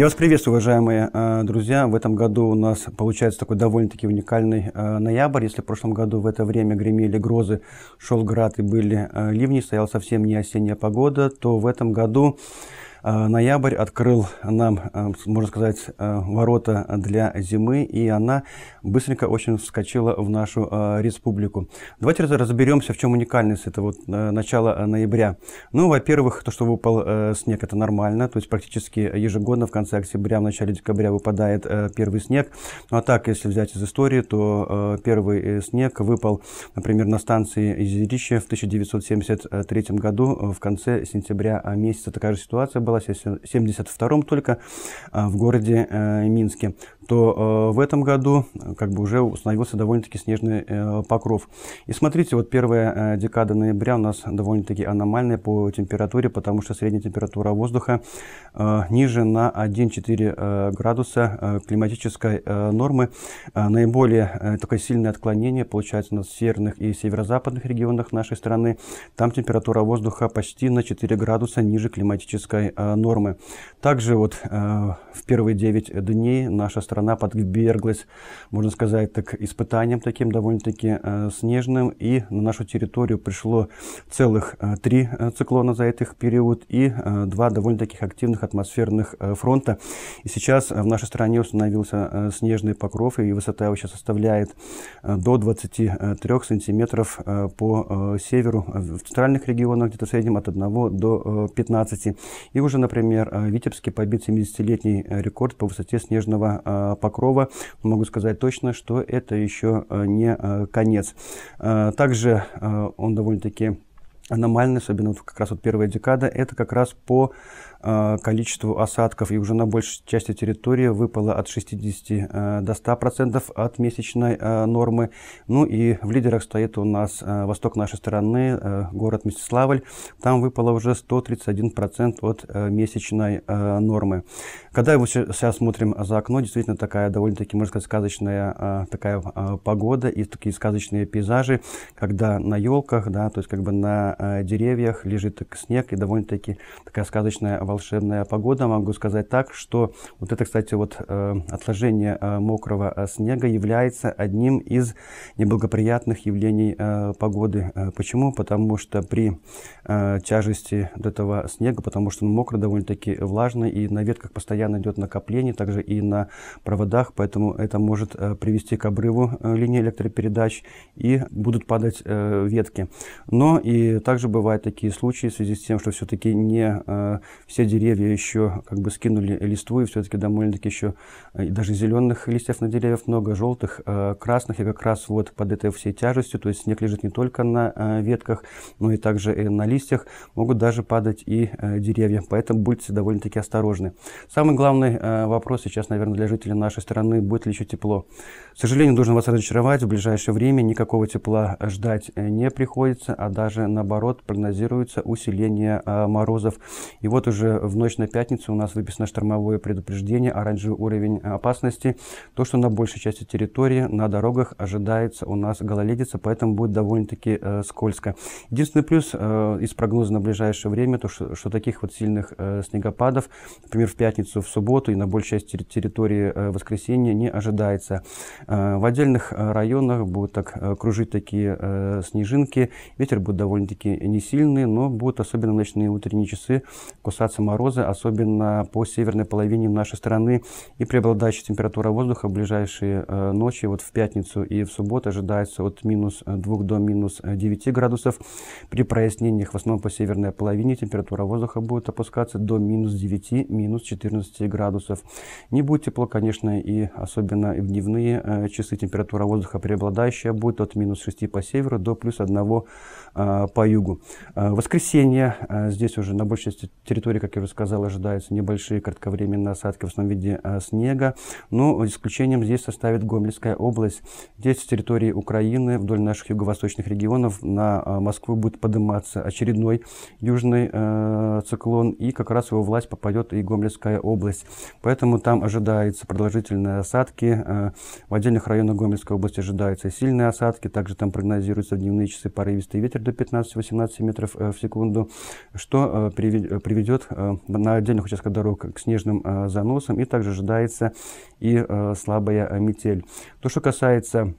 Я вас приветствую, уважаемые э, друзья. В этом году у нас получается такой довольно-таки уникальный э, ноябрь. Если в прошлом году в это время гремели грозы, шел град и были э, ливни, стояла совсем не осенняя погода, то в этом году Э, ноябрь открыл нам, э, можно сказать, э, ворота для зимы, и она быстренько очень вскочила в нашу республику. Давайте разберемся, в чем уникальность этого начала ноября. Ну, во-первых, то, что выпал снег, это нормально, то есть практически ежегодно в конце октября, в начале декабря выпадает первый снег. Ну, а так, если взять из истории, то первый снег выпал, например, на станции Изеричье в 1973 году, в конце сентября месяца такая же ситуация была была, в 1972 только а, в городе э, Минске то э, в этом году э, как бы уже установился довольно-таки снежный э, покров. И смотрите, вот первая э, декада ноября у нас довольно-таки аномальная по температуре, потому что средняя температура воздуха э, ниже на 1,4 э, градуса э, климатической э, нормы. Э, наиболее э, такое сильное отклонение получается у нас в северных и северо-западных регионах нашей страны. Там температура воздуха почти на 4 градуса ниже климатической э, нормы. Также вот э, в первые 9 дней наша страна страна подверглась, можно сказать, так испытаниям таким довольно-таки э, снежным. И на нашу территорию пришло целых э, три э, циклона за этот период и э, два довольно-таки активных атмосферных э, фронта. И сейчас э, в нашей стране установился э, снежный покров, и высота его сейчас составляет э, до 23 сантиметров э, по э, северу. Э, в центральных регионах где-то в среднем от 1 до 15. И уже, например, в Витебске побит 70-летний рекорд по высоте снежного Э, покрова, могу сказать точно, что это еще э, не э, конец. Также он довольно-таки аномальный, особенно как раз вот первая декада, это как раз по э, количеству осадков. И уже на большей части территории выпало от 60 э, а, до 100% процентов от месячной э, нормы. Ну и в лидерах стоит у нас э, восток нашей страны, э, город Мстиславль. Там выпало уже 131% процент от э, месячной э, нормы. Когда мы сейчас смотрим за окно, действительно такая довольно-таки, можно сказать, сказочная э, такая э, погода и такие сказочные пейзажи, когда на елках, да, то есть как бы на Э, деревьях лежит снег и довольно-таки такая сказочная волшебная погода. Могу сказать так, что вот это, кстати, вот э, отложение э, мокрого снега является одним из неблагоприятных явлений погоды. Почему? Потому что при тяжести этого снега, потому что он мокрый, довольно-таки влажный, и на ветках постоянно идет накопление, также и на проводах, поэтому это может привести к обрыву линии электропередач, и будут падать ветки. Но и также бывают такие случаи в связи с тем, что все-таки не э, все деревья еще как бы скинули листву, и все-таки довольно-таки еще э, даже зеленых листьев на деревьях много, желтых, э, красных, и как раз вот под этой всей тяжестью, то есть снег лежит не только на э, ветках, но и также и на листьях, могут даже падать и э, деревья, поэтому будьте довольно-таки осторожны. Самый главный э, вопрос сейчас, наверное, для жителей нашей страны, будет ли еще тепло. К сожалению, должен вас разочаровать, в ближайшее время никакого тепла ждать э, не приходится, а даже наоборот наоборот, прогнозируется усиление а, морозов. И вот уже в ночь на пятницу у нас выписано штормовое предупреждение, оранжевый уровень опасности. То, что на большей части территории, на дорогах ожидается у нас гололедица, поэтому будет довольно-таки э, скользко. Единственный плюс э, из прогноза на ближайшее время, то что, что таких вот сильных э, снегопадов, например, в пятницу, в субботу и на большей части территории воскресенья не ожидается. в отдельных районах будут так кружить такие снежинки, ветер будет довольно-таки довольно не сильные, но будут особенно в ночные утренние часы кусаться морозы, особенно по северной половине нашей страны. И преобладающая температура воздуха в ближайшие э, ночи, вот в пятницу и в субботу ожидается от минус 2 до минус 9 градусов. При прояснениях в основном по северной половине температура воздуха будет опускаться до минус 9, минус 14 градусов. Не будет тепло, конечно, и особенно в дневные э, часы температура воздуха преобладающая будет от минус 6 по северу до плюс 1 э, по югу. Э, воскресенье. Э, здесь уже на большей части территории, как я уже сказал, ожидаются небольшие кратковременные осадки в основном в виде э, снега. Но ну, исключением здесь составит Гомельская область. Здесь с территории Украины вдоль наших юго-восточных регионов на Москву будет подниматься очередной южный э, циклон. И как раз его власть попадет и Гомельская область. Поэтому там ожидаются продолжительные осадки. В отдельных районах Гомельской области ожидаются сильные осадки. Также там прогнозируются в дневные часы порывистый ветер до 15 15-18 метров э, в секунду, что э, приведет э, на отдельных участках дорог к снежным заносам и также ожидается и слабая метель. То, что касается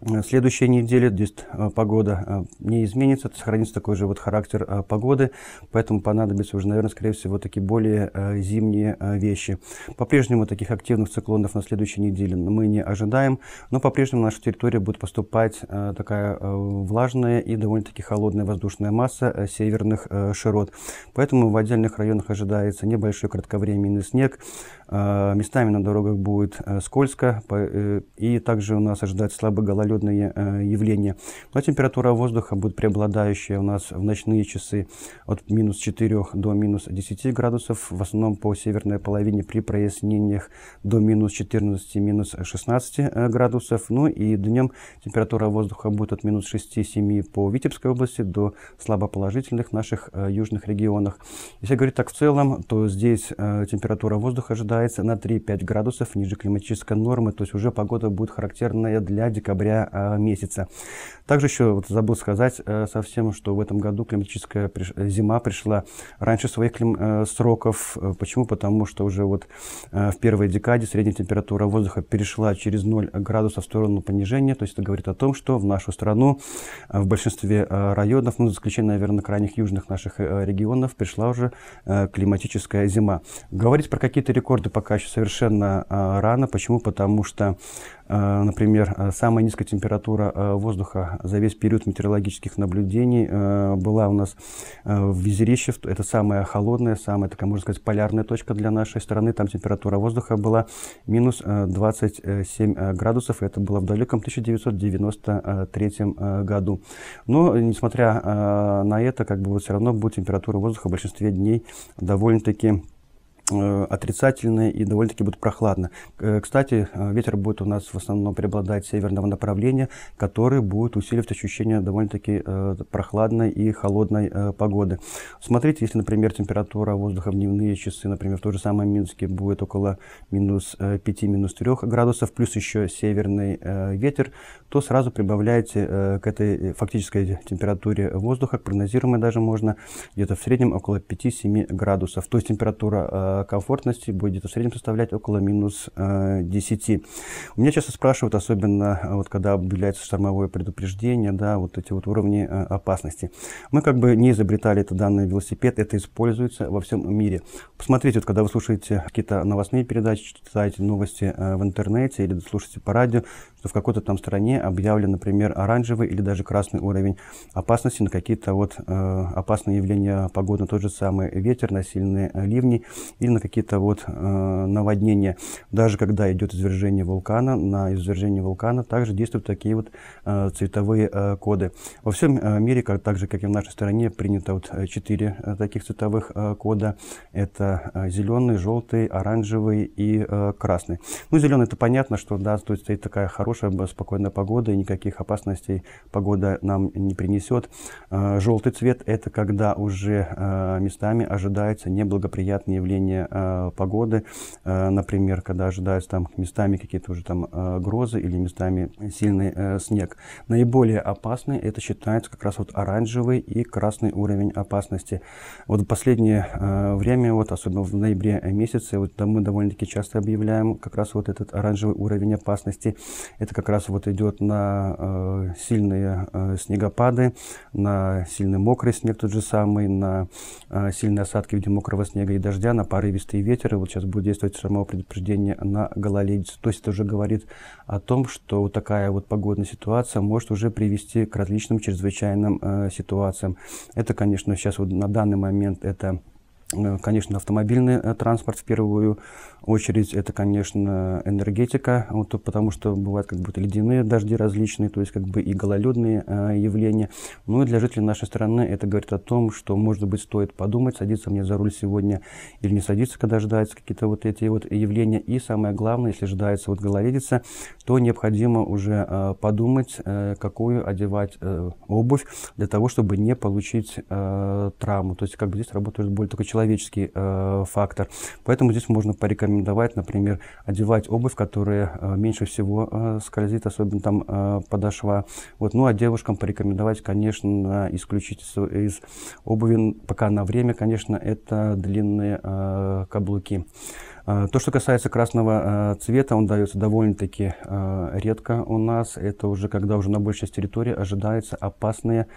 Э, следующая неделя здесь э, погода э, не изменится, сохранится такой же вот характер погоды, поэтому понадобится уже, наверное, скорее всего, такие более зимние вещи. По-прежнему таких активных циклонов на следующей неделе мы не ожидаем, но по-прежнему на нашу территорию будет поступать такая влажная и довольно-таки холодная воздушная масса северных широт. Поэтому в отдельных районах ожидается небольшой кратковременный снег, местами на дорогах будет скользко, и также у нас ожидается слабый гололед холодно-гололедные э, явления. Но температура воздуха будет преобладающая у нас в ночные часы от минус 4 до минус 10 градусов, в основном по северной половине при прояснениях до минус 14, минус 16 э, градусов. Ну и днем температура воздуха будет от минус 6-7 по Витебской области до слабоположительных наших э, южных регионах. Если говорить так в целом, то здесь температура воздуха ожидается на 3-5 градусов ниже климатической нормы, то есть уже погода будет характерная для декабря февраля а, месяца. Также еще вот забыл сказать э, совсем, что в этом году климатическая э, зима пришла раньше своих клим... Э, сроков. Почему? Потому что уже вот в первой декаде средняя температура воздуха перешла через 0 градусов в сторону понижения. То есть это говорит о том, что в нашу страну в большинстве районов, ну, за исключением, наверное, крайних южных наших регионов, пришла уже климатическая зима. Говорить про какие-то рекорды пока еще совершенно рано. Почему? Потому что, например, самая низкая температура э, воздуха за весь период метеорологических наблюдений э, была у нас э, в Визирище. Это самая холодная, самая такая, можно сказать, полярная точка для нашей страны. Там температура воздуха была минус 27 градусов. Это было в далеком 1993 году. Но, несмотря на это, как бы все равно будет температура воздуха в большинстве дней довольно-таки Э, отрицательные и довольно-таки будет прохладно. Э, кстати, э, ветер будет у нас в основном преобладать северного направления, который будет усиливать ощущение довольно-таки прохладной и холодной погоды. Смотрите, если, например, температура воздуха в дневные часы, например, в той же самой Минске будет около минус 5, минус 3 градусов, плюс еще северный ветер, то сразу прибавляете к этой фактической температуре воздуха, прогнозируемой даже можно где-то в среднем около 5-7 градусов. То есть температура комфортности будет в среднем составлять около минус 10. Э, У меня часто спрашивают, особенно э, вот когда объявляется штормовое предупреждение, да, вот эти вот уровни э, опасности. Мы как бы не изобретали это данный велосипед, это используется во всем мире. Посмотрите, вот когда вы слушаете какие-то новостные передачи, читаете новости в интернете или слушаете по радио, что в какой-то там стране объявлен, например, оранжевый или даже красный уровень опасности на какие-то вот э, опасные явления погоды, тот же самый ветер, насильные ливни и или на какие-то вот э, наводнения. Даже когда идет извержение вулкана, на извержение вулкана также действуют такие вот э, цветовые э, коды. Во всем э, мире, как, так же как и в нашей стране, принято вот э, четыре э, таких цветовых э, кода. Это э, зеленый, желтый, оранжевый и э, красный. Ну, зеленый это понятно, что да, то есть стоит такая хорошая, спокойная погода, и никаких опасностей погода нам не принесет. Э, желтый цвет это когда уже э, местами ожидается неблагоприятное явление изменения э, погоды, э, например, когда ожидаются там местами какие-то уже там э, грозы или местами сильный э, снег. Наиболее опасный это считается как раз вот оранжевый и красный уровень опасности. Вот в последнее э, время, вот особенно в ноябре месяце, вот там мы довольно-таки часто объявляем как раз вот этот оранжевый уровень опасности. Это как раз вот идет на э, сильные э, снегопады, на сильный мокрый снег тот же самый, на э, сильные осадки в виде мокрого снега и дождя, на пары порывистый ветер, и вот сейчас будет действовать шармовое предупреждение на гололедицу. То есть это уже говорит о том, что вот такая вот погодная ситуация может уже привести к различным чрезвычайным э, ситуациям. Это, конечно, сейчас вот на данный момент это Э, конечно, автомобильный э, транспорт в первую очередь, это, конечно, энергетика, вот, потому что бывают как будто ледяные дожди различные, то есть как бы и гололедные а, явления. Ну и для жителей нашей страны это говорит о том, что, может быть, стоит подумать, садиться мне за руль сегодня или не садиться, когда ожидаются какие-то вот эти вот явления. И самое главное, если ожидается вот гололедица, то необходимо уже а, подумать, а, какую одевать а, обувь для того, чтобы не получить а, травму. То есть как бы здесь работает более такой человек человеческий э, фактор. Поэтому здесь можно порекомендовать, например, одевать обувь, которая э, меньше всего э, скользит, особенно там э, подошва. Вот. Ну а девушкам порекомендовать, конечно, исключить из, обуви, пока на время, конечно, это длинные э, каблуки. Э, то, что касается красного э, цвета, он дается довольно-таки э, редко у нас. Это уже когда уже на большей территории ожидаются опасные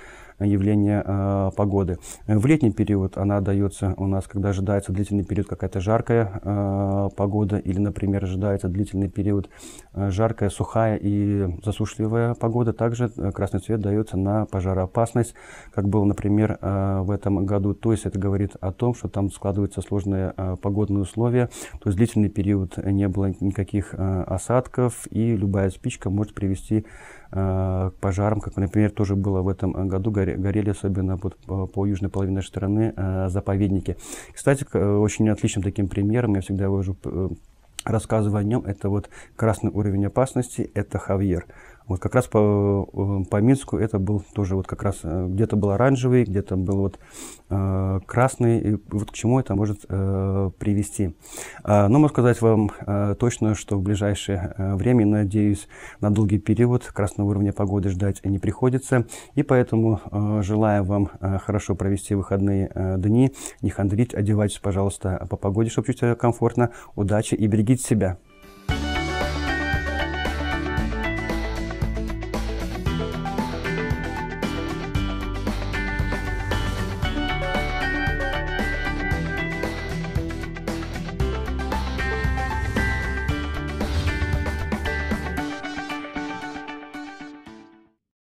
явление э, погоды. В летний период она дается у нас, когда ожидается длительный период какая-то жаркая э, погода или, например, ожидается длительный период э, жаркая, сухая и засушливая погода. Также э, красный цвет дается на пожароопасность, как было, например, э, в этом году. То есть это говорит о том, что там складываются сложные э, погодные условия, то есть длительный период не было никаких э, осадков и любая спичка может привести э, к пожарам, как, например, тоже было в этом году, горели, особенно вот по, южной половине страны, э, заповедники. Кстати, э, очень отличным таким примером, я всегда вожу э, рассказываю о нем, это вот красный уровень опасности, это Хавьер. Вот как раз по, э, по Минску это был тоже вот как раз э, где-то был оранжевый, где-то был вот э, красный. И вот к чему это может э, привести. Э, но могу сказать вам э, точно, что в ближайшее э, время, надеюсь, на долгий период красного уровня погоды ждать не приходится. И поэтому э, желаю вам э, хорошо провести выходные э, дни, не хандрить, одевайтесь, пожалуйста, по погоде, чтобы чувствовать комфортно. Удачи и берегите себя.